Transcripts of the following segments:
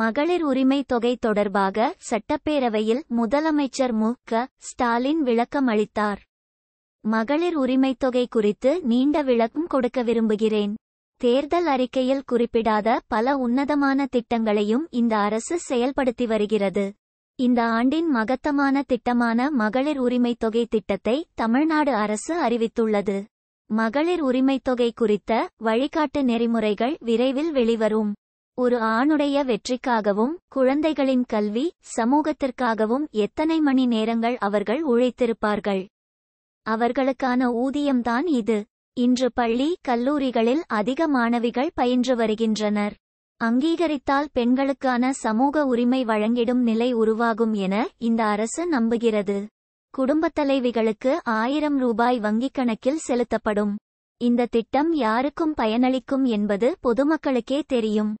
மகளிர் உரிமை தொகை தொடர்பாக சட்டப்பேரவையில் முதலமைச்சர் மு க ஸ்டாலின் அளித்தார் மகளிர் உரிமை தொகை குறித்து நீண்ட விளக்கம் கொடுக்க விரும்புகிறேன் தேர்தல் அறிக்கையில் குறிப்பிடாத பல உன்னதமான திட்டங்களையும் இந்த அரசு செயல்படுத்தி வருகிறது இந்த ஆண்டின் மகத்தமான திட்டமான மகளிர் உரிமை தொகை திட்டத்தை தமிழ்நாடு அரசு அறிவித்துள்ளது மகளிர் உரிமை தொகை குறித்த வழிகாட்டு நெறிமுறைகள் விரைவில் வெளிவரும் ஒரு ஆணுடைய வெற்றிக்காகவும் குழந்தைகளின் கல்வி சமூகத்திற்காகவும் எத்தனை மணி நேரங்கள் அவர்கள் உழைத்திருப்பார்கள் அவர்களுக்கான ஊதியம்தான் இது இன்று பள்ளி கல்லூரிகளில் அதிக மாணவிகள் பயின்று வருகின்றனர் அங்கீகரித்தால் பெண்களுக்கான சமூக உரிமை வழங்கிடும் நிலை உருவாகும் என இந்த அரசு நம்புகிறது குடும்பத் தலைவிகளுக்கு ஆயிரம் ரூபாய் வங்கிக் கணக்கில் செலுத்தப்படும் இந்த திட்டம் யாருக்கும் பயனளிக்கும் என்பது பொதுமக்களுக்கே தெரியும்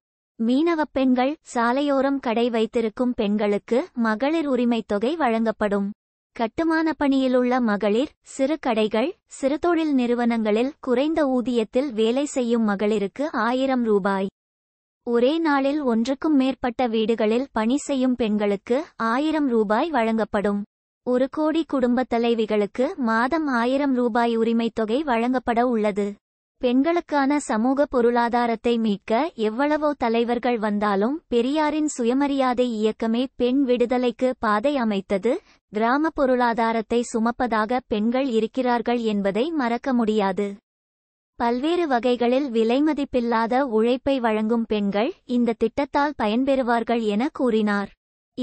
மீனவ பெண்கள் சாலையோரம் கடை வைத்திருக்கும் பெண்களுக்கு மகளிர் உரிமைத் தொகை வழங்கப்படும் கட்டுமான பணியிலுள்ள மகளிர் சிறு கடைகள் சிறுதொழில் நிறுவனங்களில் குறைந்த ஊதியத்தில் வேலை செய்யும் மகளிருக்கு ஆயிரம் ரூபாய் ஒரே நாளில் ஒன்றுக்கும் மேற்பட்ட வீடுகளில் பணி செய்யும் பெண்களுக்கு ஆயிரம் ரூபாய் வழங்கப்படும் ஒரு கோடி குடும்பத் தலைவிகளுக்கு மாதம் ஆயிரம் ரூபாய் உரிமைத் தொகை வழங்கப்பட உள்ளது பெண்களுக்கான சமூக பொருளாதாரத்தை மீட்க எவ்வளவோ தலைவர்கள் வந்தாலும் பெரியாரின் சுயமரியாதை இயக்கமே பெண் விடுதலைக்கு பாதை அமைத்தது கிராம பொருளாதாரத்தை சுமப்பதாக பெண்கள் இருக்கிறார்கள் என்பதை மறக்க முடியாது பல்வேறு வகைகளில் விலைமதிப்பில்லாத உழைப்பை வழங்கும் பெண்கள் இந்த திட்டத்தால் பயன்பெறுவார்கள் என கூறினார்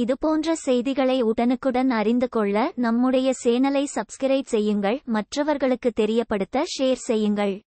இதுபோன்ற செய்திகளை உடனுக்குடன் அறிந்து கொள்ள நம்முடைய சேனலை சப்ஸ்கிரைப் செய்யுங்கள் மற்றவர்களுக்கு தெரியப்படுத்த ஷேர் செய்யுங்கள்